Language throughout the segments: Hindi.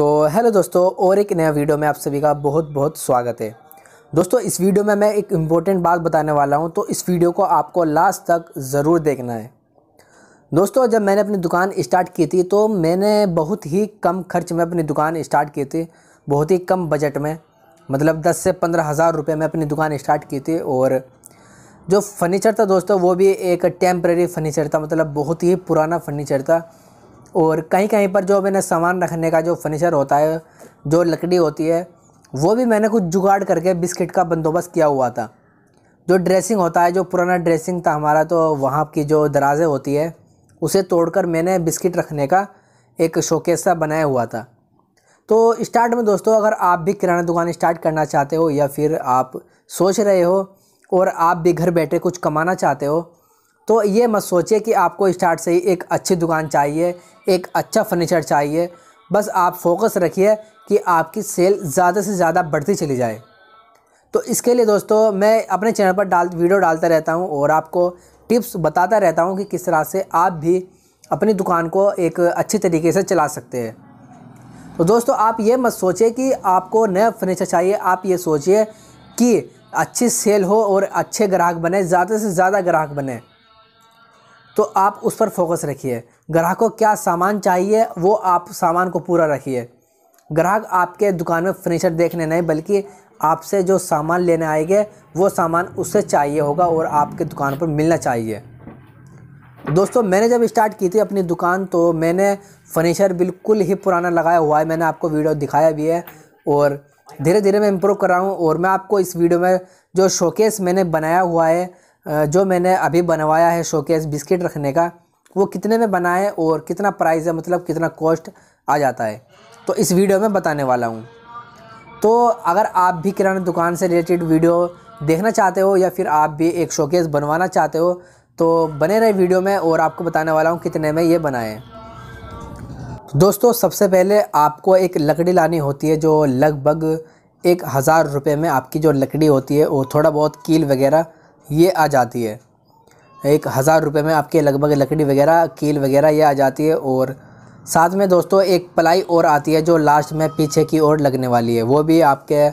सो so, हेलो दोस्तों और एक नया वीडियो में आप सभी का बहुत बहुत स्वागत है दोस्तों इस वीडियो में मैं एक इम्पोर्टेंट बात बताने वाला हूं तो इस वीडियो को आपको लास्ट तक ज़रूर देखना है दोस्तों जब मैंने अपनी दुकान स्टार्ट की थी तो मैंने बहुत ही कम खर्च में अपनी दुकान स्टार्ट की थी बहुत ही कम बजट में मतलब दस से पंद्रह हज़ार रुपये में अपनी दुकान स्टार्ट की थी और जो फर्नीचर था दोस्तों वो भी एक टेम्प्रेरी फर्नीचर था मतलब बहुत ही पुराना फर्नीचर था और कहीं कहीं पर जो मैंने सामान रखने का जो फर्नीचर होता है जो लकड़ी होती है वो भी मैंने कुछ जुगाड़ करके बिस्किट का बंदोबस्त किया हुआ था जो ड्रेसिंग होता है जो पुराना ड्रेसिंग था हमारा तो वहाँ की जो दराज़ें होती है उसे तोड़कर मैंने बिस्किट रखने का एक शोकेसा बनाया हुआ था तो स्टार्ट में दोस्तों अगर आप भी किराना दुकान स्टार्ट करना चाहते हो या फिर आप सोच रहे हो और आप भी घर बैठे कुछ कमाना चाहते हो तो ये मत सोचिए कि आपको स्टार्ट से ही एक अच्छी दुकान चाहिए एक अच्छा फर्नीचर चाहिए बस आप फोकस रखिए कि आपकी सेल ज़्यादा से ज़्यादा बढ़ती चली जाए तो इसके लिए दोस्तों मैं अपने चैनल पर डाल वीडियो डालता रहता हूँ और आपको टिप्स बताता रहता हूँ कि किस तरह से आप भी अपनी दुकान को एक अच्छे तरीके से चला सकते हैं तो दोस्तों आप ये मत सोचिए कि आपको नया फर्नीचर चाहिए आप ये सोचिए कि अच्छी सेल हो और अच्छे ग्राहक बने ज़्यादा से ज़्यादा ग्राहक बने तो आप उस पर फोकस रखिए ग्राहक को क्या सामान चाहिए वो आप सामान को पूरा रखिए ग्राहक आपके दुकान में फर्नीचर देखने नहीं बल्कि आपसे जो सामान लेने आएंगे वो सामान उससे चाहिए होगा और आपके दुकान पर मिलना चाहिए दोस्तों मैंने जब स्टार्ट की थी अपनी दुकान तो मैंने फर्नीचर बिल्कुल ही पुराना लगाया हुआ है मैंने आपको वीडियो दिखाया भी है और धीरे धीरे मैं इम्प्रूव कर रहा हूँ और मैं आपको इस वीडियो में जो शोकेस मैंने बनाया हुआ है जो मैंने अभी बनवाया है शोकेस बिस्किट रखने का वो कितने में बनाए और कितना प्राइस है मतलब कितना कॉस्ट आ जाता है तो इस वीडियो में बताने वाला हूँ तो अगर आप भी किराना दुकान से रिलेटेड वीडियो देखना चाहते हो या फिर आप भी एक शोकेस बनवाना चाहते हो तो बने रहे वीडियो में और आपको बताने वाला हूँ कितने में ये बनाएँ दोस्तों सबसे पहले आपको एक लकड़ी लानी होती है जो लगभग एक हज़ार रुपये में आपकी जो लकड़ी होती है वो थोड़ा बहुत कील वगैरह ये आ जाती है एक हज़ार रुपये में आपके लगभग लकड़ी वगैरह कील वगैरह ये आ जाती है और साथ में दोस्तों एक पलाई और आती है जो लास्ट में पीछे की ओर लगने वाली है वो भी आपके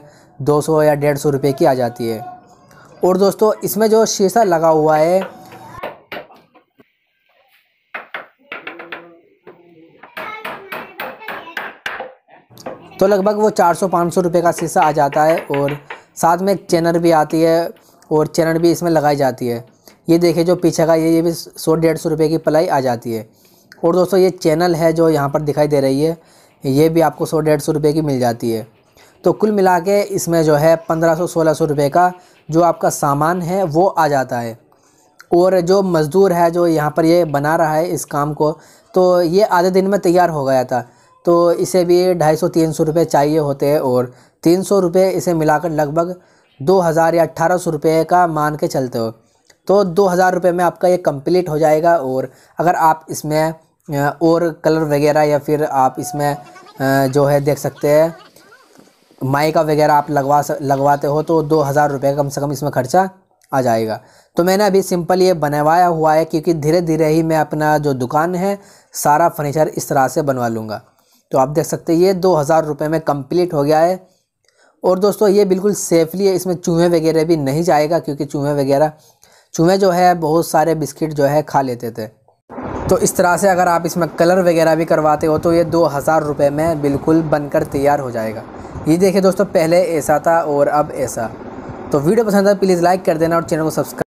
200 या डेढ़ सौ रुपये की आ जाती है और दोस्तों इसमें जो शीशा लगा हुआ है तो लगभग वो 400-500 रुपए का शीशा आ जाता है और साथ में चैनर भी आती है और चरण भी इसमें लगाई जाती है ये देखिए जो पीछे का ये ये भी सौ डेढ़ सौ रुपये की पलाई आ जाती है और दोस्तों ये चैनल है जो यहाँ पर दिखाई दे रही है ये भी आपको सौ डेढ़ सौ रुपये की मिल जाती है तो कुल मिला के इसमें जो है पंद्रह सौ सोलह सौ रुपये का जो आपका सामान है वो आ जाता है और जो मज़दूर है जो यहाँ पर ये बना रहा है इस काम को तो ये आधे दिन में तैयार हो गया था तो इसे भी ढाई सौ तीन सौ रुपये चाहिए होते हैं और तीन सौ रुपये इसे मिलाकर लगभग दो हज़ार या अट्ठारह सौ रुपये का मान के चलते हो तो दो हज़ार रुपये में आपका ये कंप्लीट हो जाएगा और अगर आप इसमें और कलर वगैरह या फिर आप इसमें जो है देख सकते हैं माइका वगैरह आप लगवा लगवाते हो तो दो हज़ार रुपये कम से कम इसमें खर्चा आ जाएगा तो मैंने अभी सिंपल ये बनवाया हुआ है क्योंकि धीरे धीरे ही मैं अपना जो दुकान है सारा फर्नीचर इस तरह से बनवा लूँगा तो आप देख सकते हैं ये दो हज़ार रुपये में कंप्लीट हो गया है और दोस्तों ये बिल्कुल सेफली है इसमें चूहे वगैरह भी नहीं जाएगा क्योंकि चूहे वगैरह चूहे जो है बहुत सारे बिस्किट जो है खा लेते थे तो इस तरह से अगर आप इसमें कलर वगैरह भी करवाते हो तो ये दो हज़ार रुपये में बिल्कुल बनकर तैयार हो जाएगा ये देखिए दोस्तों पहले ऐसा था और अब ऐसा तो वीडियो पसंद आया प्लीज़ लाइक कर देना और चैनल को सब्सक्राइब